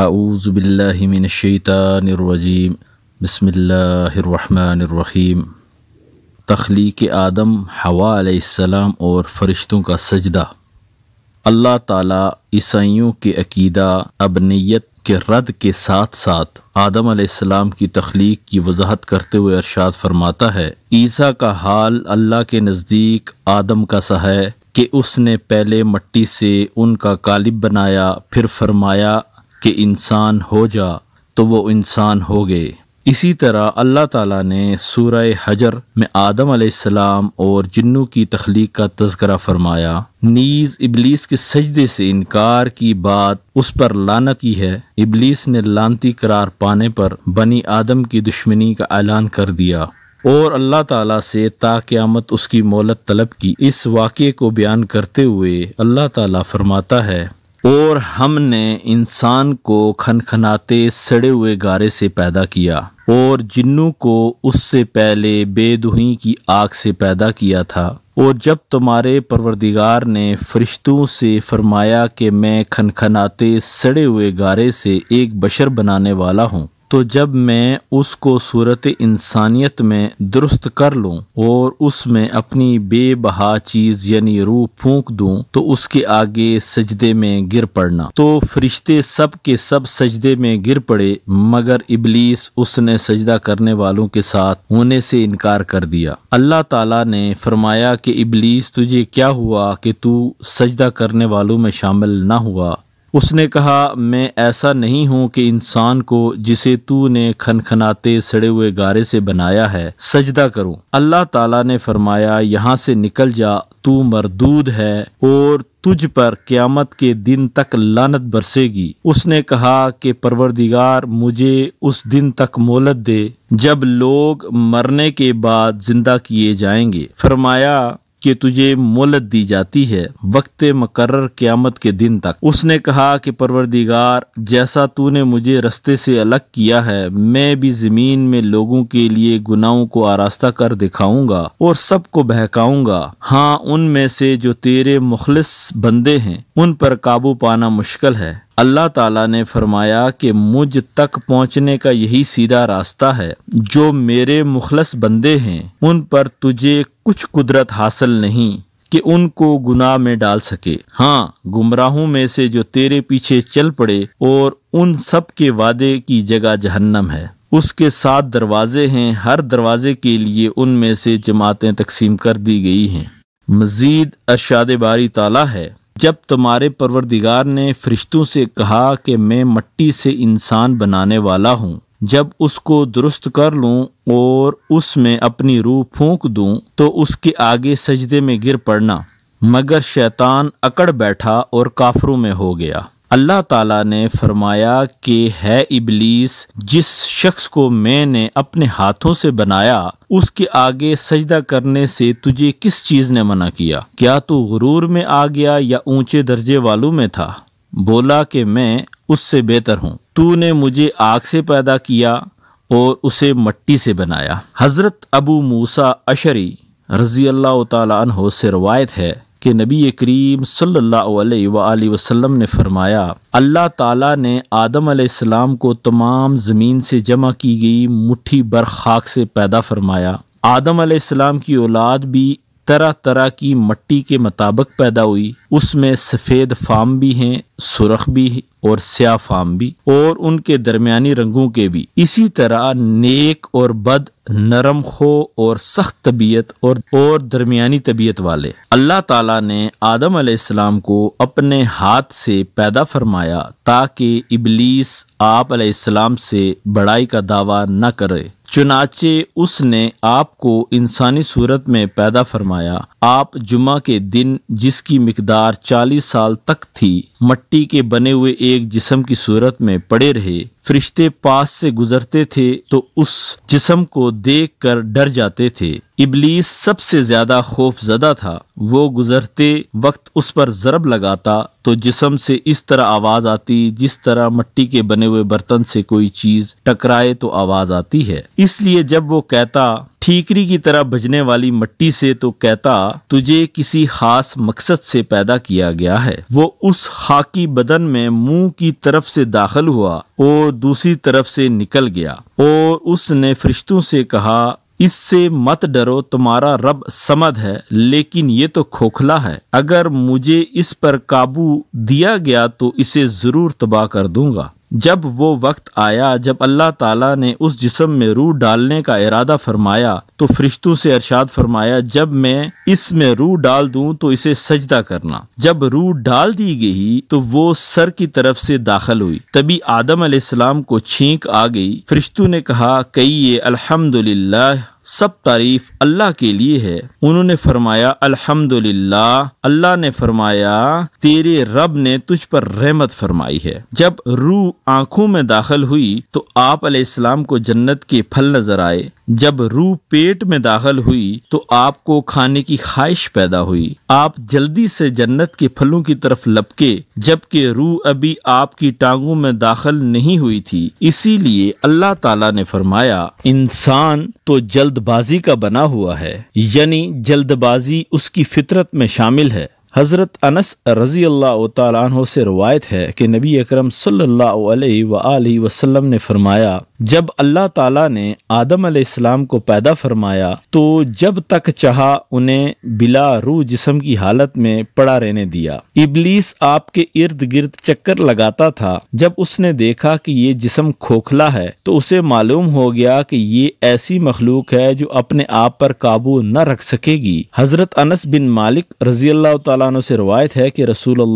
आऊज़बिल्लिमिनशैतरजीम बसमीम तख्लीक आदम हवा आसमाम और फ़रिश्तों का सजदा अल्लाह ताला ईसाइयों के अकीदा अबनीत के रद्द के साथ साथ आदम आसमाम की तख्लीक की वजाहत करते हुए अरशाद फरमाता है ईसा का हाल अल्लाह के नज़दीक आदम का सा है कि उसने पहले मट्टी से उनका कालिब बनाया फिर फरमाया कि इंसान हो जा तो वो इंसान हो गए इसी तरह अल्लाह ताला ने सूरह हजर में आदम आसमाम और जिन्नू की तख्लीक का तस्करा फरमाया नीज इबलीस के सजदे से इनकार की बात उस पर लानत की है इबलीस ने लानती करार पाने पर बनी आदम की दुश्मनी का ऐलान कर दिया और अल्लाह ताला से ताक़्यामत उसकी मोलत तलब की इस वाक़े को बयान करते हुए अल्लाह ताला फरमाता है और हमने इंसान को खनखनाते सड़े हुए गारे से पैदा किया और जिन्नू को उससे पहले बेदुही की आग से पैदा किया था और जब तुम्हारे परवरदिगार ने फरिश्तों से फरमाया कि मैं खनखनाते सड़े हुए गारे से एक बशर बनाने वाला हूँ तो जब मैं उसको सूरत इंसानियत में दुरुस्त कर लूँ और उसमें अपनी बेबहा चीज़ यानी रूह फूंक दूँ तो उसके आगे सजदे में गिर पड़ना तो फरिश्ते सब के सब सजदे में गिर पड़े मगर इबलीस उसने सजदा करने वालों के साथ होने से इनकार कर दिया अल्लाह ताला ने फरमाया कि इबलीस तुझे क्या हुआ कि तू सजदा करने वालों में शामिल ना हुआ उसने कहा मैं ऐसा नहीं हूं कि इंसान को जिसे तू ने खनखनाते सड़े हुए गारे से बनाया है सजदा करूँ अल्लाह ताला ने फरमाया यहाँ से निकल जा तू मरदूद है और तुझ पर क्यामत के दिन तक लानत बरसेगी उसने कहा कि परवरदिगार मुझे उस दिन तक मोहलत दे जब लोग मरने के बाद जिंदा किए जाएंगे फरमाया कि तुझे मोलत दी जाती है वक्त मकर क्यामत के दिन तक उसने कहा कि परवरदिगार जैसा तूने मुझे रस्ते से अलग किया है मैं भी जमीन में लोगों के लिए गुनाहों को आरास्ता कर दिखाऊंगा और सबको बहकाऊंगा हाँ उनमें से जो तेरे मुखलिस बंदे हैं उन पर काबू पाना मुश्किल है अल्लाह ताला ने फरमाया कि मुझ तक पहुंचने का यही सीधा रास्ता है जो मेरे मुखलस बंदे हैं उन पर तुझे कुछ कुदरत हासिल नहीं कि उनको गुनाह में डाल सके हाँ गुमराहों में से जो तेरे पीछे चल पड़े और उन सब के वादे की जगह जहन्नम है उसके सात दरवाजे हैं हर दरवाजे के लिए उनमें से जमातें तकसीम कर दी गई हैं मजीद अशाद बारी ताला है जब तुम्हारे परवरदिगार ने फरिश्तों से कहा कि मैं मट्टी से इंसान बनाने वाला हूँ जब उसको दुरुस्त कर लूँ और उसमें अपनी रूह फूंक दूँ तो उसके आगे सजदे में गिर पड़ना मगर शैतान अकड़ बैठा और काफरों में हो गया अल्लाह ताला ने फरमाया कि है इबलीस जिस शख्स को मैंने अपने हाथों से बनाया उसके आगे सजदा करने से तुझे किस चीज़ ने मना किया क्या तू गुरूर में आ गया या ऊंचे दर्जे वालों में था बोला कि मैं उससे बेहतर हूँ तूने मुझे आग से पैदा किया और उसे मट्टी से बनाया हज़रत अबू मूसा अशरी रज़ी अल्लाह तन से रवायत है कि नबी करीम सल्लल्लाहु अलैहि ने फरमाया अल्लाह ताला ने आदम अलैहिस्सलाम को तमाम ज़मीन से जमा की गई मुट्ठी बर खाक से पैदा फरमाया आदम अलैहिस्सलाम की औलाद भी तरह तरह की मट्टी के मुताबिक पैदा हुई उसमें सफ़ेद फाम भी हैं सुरख भी और स्या फाम भी और उनके दरमिया रंगों के भी इसी तरह नेक और बद नरम खो और सख्त तबीयत और और दरमियानी तबीयत वाले अल्लाह तला ने आदम अलैहिस्सलाम को अपने हाथ से पैदा फरमाया ताकि इबलीस आप अलैहिस्सलाम से बड़ाई का दावा न करे चुनाचे उसने आपको इंसानी सूरत में पैदा फरमाया आप जुमा के दिन जिसकी मकदार चालीस साल तक थी मट्टी के बने हुए एक जिसम की सूरत में पड़े रहे फरिश्ते पास से गुजरते थे तो उस जिसम को देख कर डर जाते थे इबलीस सबसे ज्यादा खौफ जदा था वो गुजरते वक्त उस पर जरब लगाता तो जिसम से इस तरह आवाज आती जिस तरह मट्टी के बने हुए बर्तन से कोई चीज टकराए तो आवाज आती है इसलिए जब वो कहता ठीकरी की तरह भजने वाली मट्टी से तो कहता तुझे किसी खास मकसद से पैदा किया गया है वो उस खाकी बदन में मुंह की तरफ से दाखिल हुआ और दूसरी तरफ से निकल गया और उसने फरिश्तों से कहा इससे मत डरो तुम्हारा रब समद है लेकिन ये तो खोखला है अगर मुझे इस पर काबू दिया गया तो इसे जरूर तबाह कर दूंगा जब वो वक्त आया जब अल्लाह ताला ने उस जिसम में रूह डालने का इरादा फरमाया तो फरिश्तों से अरशाद फरमाया जब मैं इसमें रूह डाल दूं तो इसे सजदा करना जब रूह डाल दी गई तो वो सर की तरफ से दाखिल हुई तभी आदम अलैहिस्सलाम को छींक आ गई फरिश्तों ने कहा कही अल्हम्दुलिल्लाह सब तारीफ़ अल्लाह के लिए है उन्होंने फरमाया अल्हम्दुलिल्लाह अल्लाह ने फरमाया तेरे रब ने तुझ पर रहमत फरमाई है जब रूह आंखों में दाखिल हुई तो आप अलैहिस्सलाम को जन्नत के फल नजर आए जब रूह पेट में दाखिल हुई तो आपको खाने की ख्वाहिश पैदा हुई आप जल्दी से जन्नत के फलों की तरफ लपके जबकि रूह अभी आपकी टांगों में दाखिल नहीं हुई थी इसीलिए अल्लाह ताला ने फरमाया इंसान तो जल्द जल्दबाजी का बना हुआ है यानी जल्दबाजी उसकी फितरत में शामिल है हज़रत अनस रज़ी अल्लाह तह से रवायत है कि नबी अक्रम सल्ला अलैहि ने फरमाया जब अल्लाह ताला ने आदम अलैहिस्सलाम को पैदा फरमाया तो जब तक चाहा उन्हें बिला रू जिसम की हालत में पड़ा रहने दिया इबलीस आपके इर्द गिर्द चक्कर लगाता था जब उसने देखा कि ये जिसम खोखला है तो उसे मालूम हो गया कि ये ऐसी मखलूक है जो अपने आप पर काबू न रख सकेगी हजरत अनस बिन मालिक रजी अल्लाह तु से रवायत है कि रसूल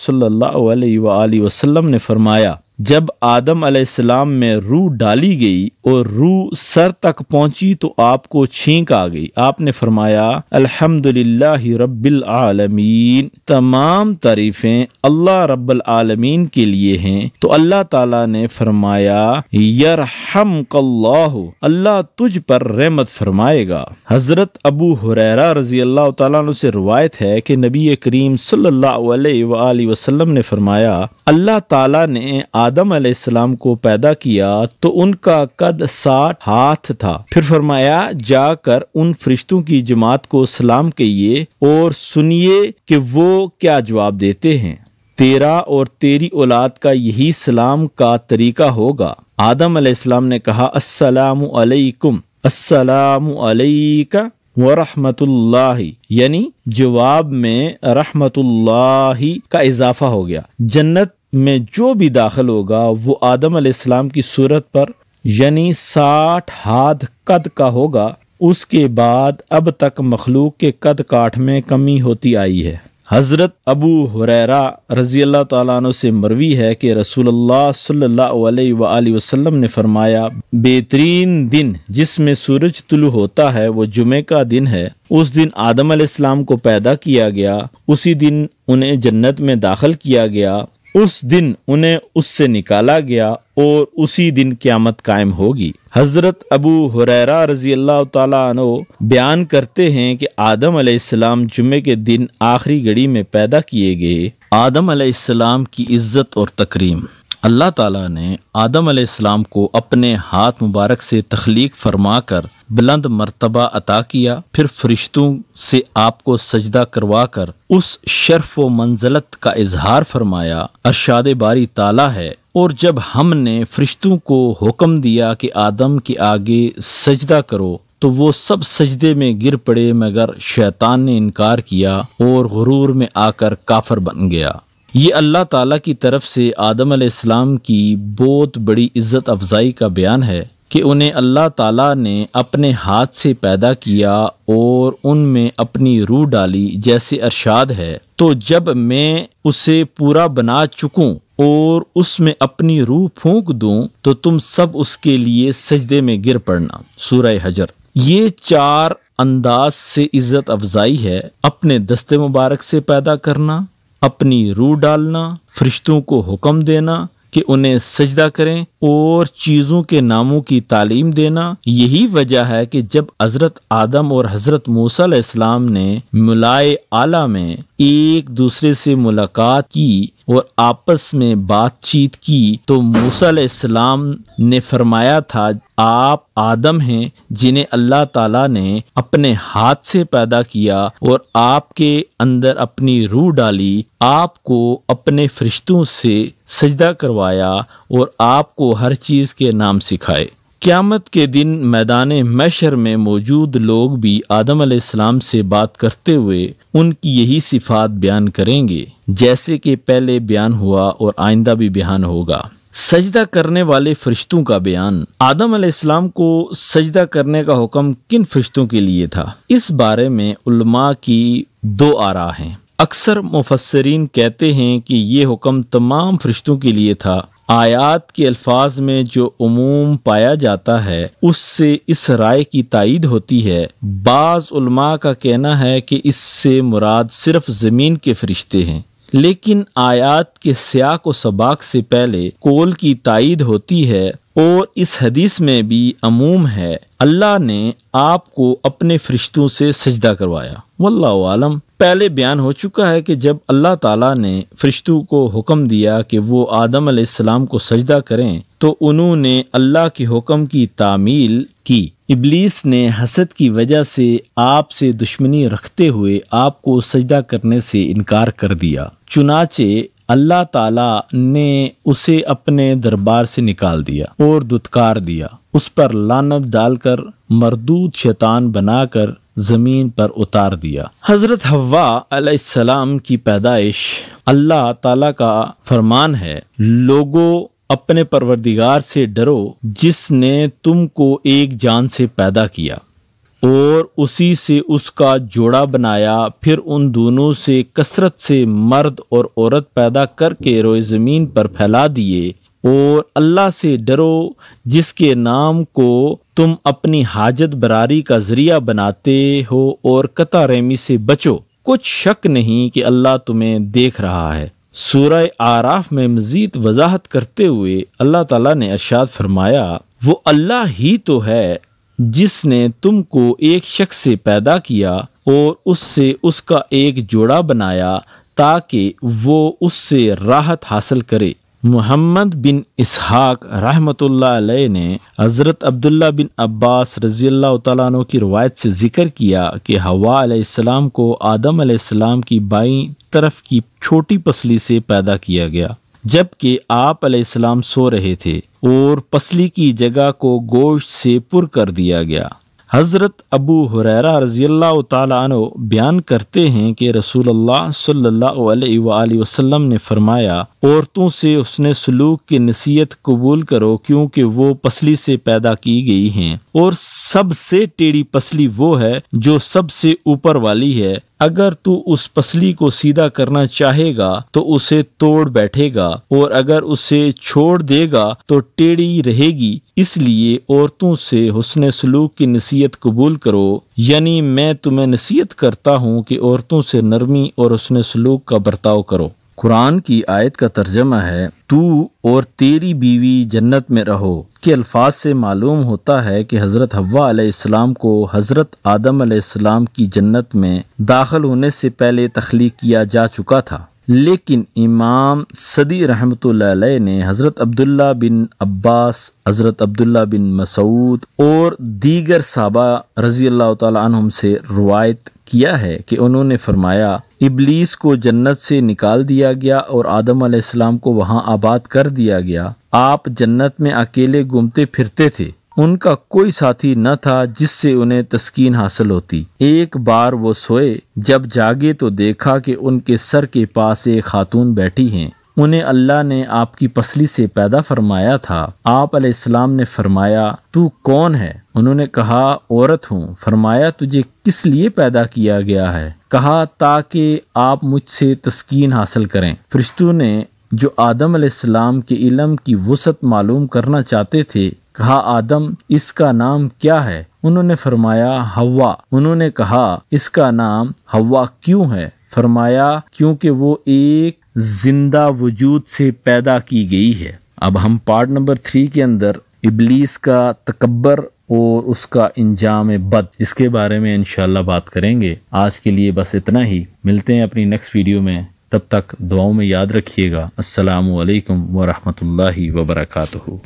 सल्ला वसलम ने फरमाया जब आदम अलैहिस्सलाम में रूह डाली गई और रूह सर तक पहुंची तो आपको छींक आ गई आपने फरमाया अल्हम्दुलिल्लाह रब्बिल आलमीन तमाम तारीफें अल्लाह रब्बल आलमीन के लिए हैं तो अल्लाह ताला ने फरमाया यरहम अल्लाह तुझ पर रहमत फरमाएगा हजरत अबू हुरैरा रजी अल्लाह तु से रवायत है कि नबी करीम सल्लल्लाहु अलैहि वसल्लम ने फरमाया अल्लाह ताला ने आदम अलैहिस्सलाम को पैदा किया तो उनका कद साठ हाथ था फिर फरमाया जाकर उन फरिश्तों की जमात को सलाम कहिए और सुनिए कि वो क्या जवाब देते हैं तेरा और तेरी औलाद का यही सलाम का तरीका होगा आदम अलैहिस्सलाम ने कहा अस्सलाम वालेकुम अस्सलाम वालेका वरहमतुल्लाही यानी जवाब में रहमतुल्लाही का इजाफा हो गया जन्नत में जो भी दाखिल होगा वो आदम अलैहिस्सलाम की सूरत पर यानी साठ हाथ कद का होगा उसके बाद अब तक मखलूक के कद काठ में कमी होती आई है हज़रत अबू हुररा रज़ी अल्लाह तु से मरवी है कि रसूलुल्लाह सल्लल्लाहु अलैहि वसल्लम ने फरमाया बेहतरीन दिन जिसमें सूरज तुलू होता है वो जुमे का दिन है उस दिन आदम आदम को पैदा किया गया उसी दिन उन्हें जन्नत में दाखिल किया गया उस दिन उन्हें उससे निकाला गया और उसी दिन क्यामत कायम होगी हजरत अबू हुरैरा रजी अल्लाह तु बयान करते हैं कि आदम अलैहिस्सलाम जुमे के दिन आखिरी घड़ी में पैदा किए गए आदम अलैहिस्सलाम की इज्जत और तकरीम अल्लाह ताला ने आदम अलैहिस्सलाम को अपने हाथ मुबारक से तख्लीक फरमा कर बुलंद मरतबा अता किया फिर फरिश्तों से आपको सजदा करवा कर उस शर्फ व मंजलत का इजहार फरमाया अरशाद बारी ताला है और जब हमने फरिश्तों को हुक्म दिया कि आदम के आगे सजदा करो तो वो सब सजदे में गिर पड़े मगर शैतान ने इनकार किया और गुरूर में आकर काफर बन गया ये अल्लाह ताला की तरफ से आदम आदम की बहुत बड़ी इज़्ज़त अफजाई का बयान है कि उन्हें अल्लाह ताला ने अपने हाथ से पैदा किया और उनमें अपनी रूह डाली जैसे अरशाद है तो जब मैं उसे पूरा बना चुकूं और उसमें अपनी रूह फूंक दूं तो तुम सब उसके लिए सजदे में गिर पड़ना सूरह हजर ये चार अंदाज से इज़्ज़त अफजाई है अपने दस्ते मुबारक से पैदा करना अपनी रूह डालना फरिश्तों को हुक्म देना कि उन्हें सजदा करें और चीज़ों के नामों की तालीम देना यही वजह है कि जब हज़रत आदम और हज़रत मूसा इस्लाम ने मुलाए आला में एक दूसरे से मुलाकात की और आपस में बातचीत की तो मूसा इस्लाम ने फरमाया था आप आदम हैं जिन्हें अल्लाह ताला ने अपने हाथ से पैदा किया और आपके अंदर अपनी रूह डाली आपको अपने फरिश्तों से सजदा करवाया और आपको हर चीज़ के नाम सिखाए क़्यामत के दिन मैदान मैशर में मौजूद लोग भी आदम अलैहिस्सलाम से बात करते हुए उनकी यही सिफात बयान करेंगे जैसे कि पहले बयान हुआ और आइंदा भी बयान होगा सजदा करने वाले फरिश्तों का बयान आदम अलैहिस्सलाम को सजदा करने का हुक्म किन फरिश्तों के लिए था इस बारे में उलमा की दो आरा हैं अक्सर मुफसरीन कहते हैं कि ये हुक्म तमाम फरिश्तों के लिए था आयात के अल्फाज में जो उमूम पाया जाता है उससे इस राय की तइद होती है बाज़ उलमा का कहना है कि इससे मुराद सिर्फ ज़मीन के फरिश्ते हैं लेकिन आयात के स्या व सबाक से पहले कोल की तइद होती है और इस हदीस में भी अमूम है अल्लाह ने आपको अपने फरिश्तों से सजदा करवाया वल्लम पहले बयान हो चुका है कि जब अल्लाह ताला ने फरिश्तों को हुक्म दिया कि वो आदम आसमाम को सजदा करें तो उन्होंने अल्लाह के हुक्म की तामील की इबलीस ने हसद की वजह से आपसे दुश्मनी रखते हुए आपको सजदा करने से इनकार कर दिया चुनाचे अल्लाह ताला ने उसे अपने दरबार से निकाल दिया और दुत्कार दिया उस पर लानत डालकर मरदूत शैतान बनाकर ज़मीन पर उतार दिया हज़रत हवा अलैहिस्सलाम की पैदाइश अल्लाह ताला का फरमान है लोगों अपने परवरदिगार से डरो जिसने तुमको एक जान से पैदा किया और उसी से उसका जोड़ा बनाया फिर उन दोनों से कसरत से मर्द और औरत पैदा करके रोए ज़मीन पर फैला दिए और अल्लाह से डरो जिसके नाम को तुम अपनी हाजत बरारी का ज़रिया बनाते हो और कता रेमी से बचो कुछ शक नहीं कि अल्लाह तुम्हें देख रहा है सूरह आराफ में मज़ीद वजाहत करते हुए अल्लाह ताला ने अर्शाद फरमाया वो अल्लाह ही तो है जिसने तुमको एक शख्स से पैदा किया और उससे उसका एक जोड़ा बनाया ताकि वो उससे राहत हासिल करे मोहम्मद बिन इसहाक रहमत ने हज़रत अब्दुल्ला बिन अब्बास रज़ी अल्लाह तु की रवायत से ज़िक्र किया कि हवा को आदम अलैहिस्सलाम की बाई तरफ की छोटी पसली से पैदा किया गया जबकि आप सो रहे थे और पसली की जगह को गोश्त से पुर कर दिया गया हज़रत अबू हुरैरा रज़ील्ला तु बयान करते हैं कि रसूलुल्लाह सल्लल्लाहु अलैहि वसल्लम ने फरमाया औरतों से उसने सलूक की नसीहत कबूल करो क्योंकि वो पसली से पैदा की गई हैं और सबसे टेढ़ी पसली वो है जो सबसे ऊपर वाली है अगर तू उस पसली को सीधा करना चाहेगा तो उसे तोड़ बैठेगा और अगर उसे छोड़ देगा तो टेढ़ी रहेगी इसलिए औरतों से हुसन सलूक की नसीहत कबूल करो यानी मैं तुम्हें नसीहत करता हूँ कि औरतों से नरमी और हुसन सलूक का बर्ताव करो कुरान की आयत का तर्जमा है तू और तेरी बीवी जन्नत में रहो के अल्फाज से मालूम होता है कि हज़रत हवा अलैहिस्सलाम को हज़रत आदम अलैहिस्सलाम की जन्नत में दाखिल होने से पहले तख्लीक किया जा चुका था लेकिन इमाम सदी रहमत ने हज़रत अब्दुल्ला बिन अब्बास हज़रत अब्दुल्ला बिन मसूद और दीगर साबा रज़ी अल्लाह तुम से रवायत किया है कि उन्होंने फरमाया इबलीस को जन्नत से निकाल दिया गया और आदम आसमाम को वहाँ आबाद कर दिया गया आप जन्नत में अकेले घूमते फिरते थे उनका कोई साथी न था जिससे उन्हें तस्कीन हासिल होती एक बार वो सोए जब जागे तो देखा कि उनके सर के पास एक खातून बैठी हैं उन्हें अल्लाह ने आपकी पसली से पैदा फरमाया था आप अलैहिस्सलाम ने फरमाया तू कौन है उन्होंने कहा औरत हूँ फरमाया तुझे किस लिए पैदा किया गया है कहा ताकि आप मुझसे तस्कीन हासिल करें फरिश्तों ने जो आदम अलैहिस्सलाम के इलम की वसत मालूम करना चाहते थे कहा आदम इसका नाम क्या है उन्होंने फरमाया हवा उन्होंने कहा इसका नाम हवा क्यों है फरमाया क्योंकि वो एक जिंदा वजूद से पैदा की गई है अब हम पार्ट नंबर थ्री के अंदर इबलीस का तकबर और उसका इंजाम बद इसके बारे में इनशाला बात करेंगे आज के लिए बस इतना ही मिलते हैं अपनी नेक्स्ट वीडियो में तब तक दुआओं में याद रखिएगा असलकम वरहमल वबरकू